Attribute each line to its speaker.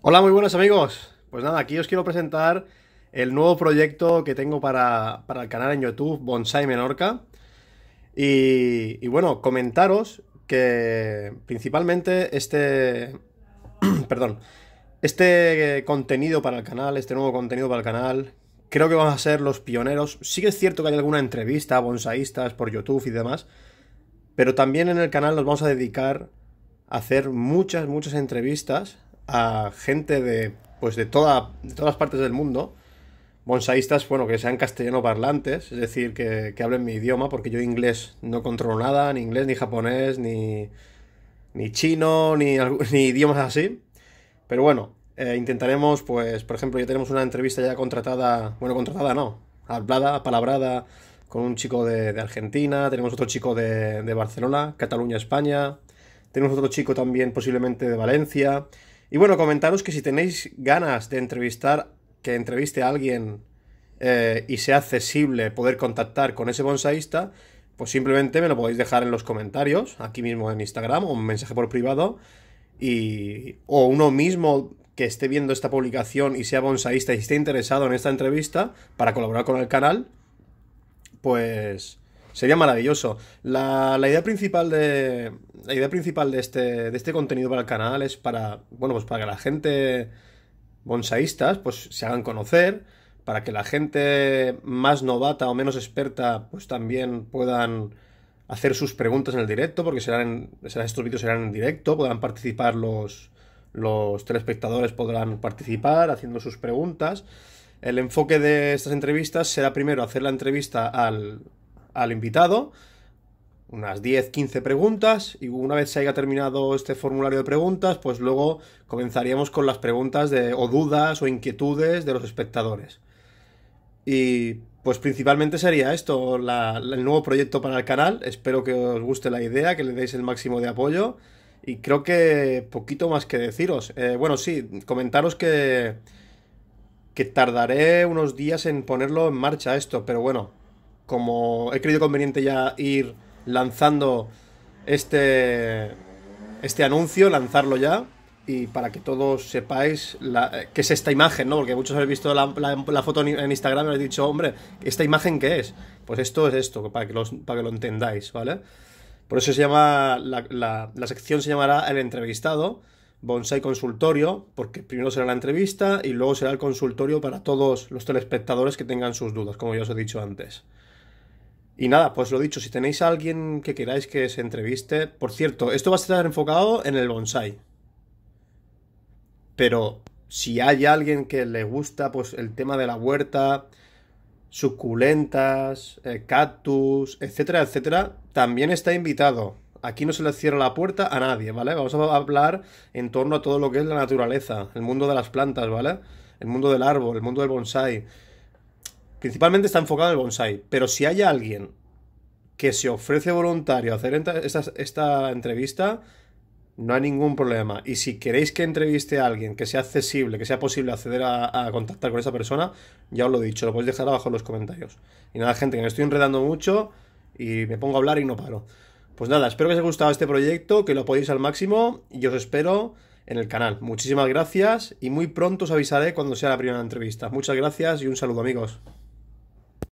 Speaker 1: Hola, muy buenos amigos. Pues nada, aquí os quiero presentar el nuevo proyecto que tengo para, el canal en YouTube, Bonsai Menorca. Y, bueno, comentaros que principalmente este... perdón. Este contenido para el canal, este nuevo contenido para el canal, creo que vamos a ser los pioneros. Sí que es cierto que hay alguna entrevista a por YouTube y demás, pero también en el canal nos vamos a dedicar a hacer muchas, muchas entrevistas a gente de, pues de, toda, de todas partes del mundo, bonsaístas, bueno, que sean castellano parlantes, es decir, que, hablen mi idioma, porque yo inglés no controlo nada, ni inglés, ni japonés, ni, ni chino, ni, ni idiomas así. Pero bueno, eh, intentaremos, pues, por ejemplo, ya tenemos una entrevista ya contratada, bueno, contratada no, hablada, palabrada, con un chico de, Argentina, tenemos otro chico de, de Barcelona, Cataluña, España, tenemos otro chico también posiblemente de Valencia, y bueno, comentaros que si tenéis ganas de entrevistar, que entreviste a alguien eh, y sea accesible poder contactar con ese bonsaísta, pues simplemente me lo podéis dejar en los comentarios, aquí mismo en Instagram, o un mensaje por privado, y, o uno mismo que esté viendo esta publicación y sea bonsaísta y esté interesado en esta entrevista para colaborar con el canal, pues sería maravilloso. la idea principal de, la idea principal de este, de este contenido para el canal es para, bueno, pues para que la gente bonsaístas pues se hagan conocer, para que la gente más novata o menos experta pues también puedan hacer sus preguntas en el directo, porque serán, estos vídeos serán en directo, podrán participar los, los telespectadores, podrán participar haciendo sus preguntas. El enfoque de estas entrevistas será primero hacer la entrevista al, al invitado, unas 10, 15 preguntas y una vez se haya terminado este formulario de preguntas, pues luego comenzaríamos con las preguntas de, o dudas o inquietudes de los espectadores. Y pues principalmente sería esto, el nuevo proyecto para el canal. Espero que os guste la idea, que le deis el máximo de apoyo. Y creo que poquito más que deciros. Eh, bueno, sí, comentaros que, que tardaré unos días en ponerlo en marcha esto, pero bueno, como he creído conveniente ya ir lanzando este, este anuncio, lanzarlo ya. Y para que todos sepáis qué es esta imagen, ¿no? Porque muchos habéis visto la, foto en Instagram y habéis dicho, hombre, ¿esta imagen qué es? Pues esto es esto, para que, para que lo entendáis, ¿vale? Por eso se llama, la, sección se llamará El Entrevistado, Bonsai Consultorio, porque primero será la entrevista y luego será el consultorio para todos los telespectadores que tengan sus dudas, como ya os he dicho antes. Y nada, pues lo dicho, si tenéis a alguien que queráis que se entreviste, por cierto, esto va a estar enfocado en el bonsai. Pero si hay alguien que le gusta pues el tema de la huerta, suculentas, eh, cactus, etcétera, etcétera, también está invitado. Aquí no se le cierra la puerta a nadie, ¿vale? Vamos a hablar en torno a todo lo que es la naturaleza, el mundo de las plantas, ¿vale? El mundo del árbol, el mundo del bonsai, principalmente está enfocado en el bonsai, pero si hay alguien que se ofrece voluntario a hacer esta, entrevista, no hay ningún problema. Y si queréis que entreviste a alguien, que sea accesible, que sea posible acceder a, contactar con esa persona, ya os lo he dicho, lo podéis dejar abajo en los comentarios. Y nada, gente, que me estoy enredando mucho y me pongo a hablar y no paro. Pues nada, espero que os haya gustado este proyecto, que lo apoyéis al máximo y os espero en el canal. Muchísimas gracias y muy pronto os avisaré cuando sea la primera entrevista. Muchas gracias y un saludo amigos.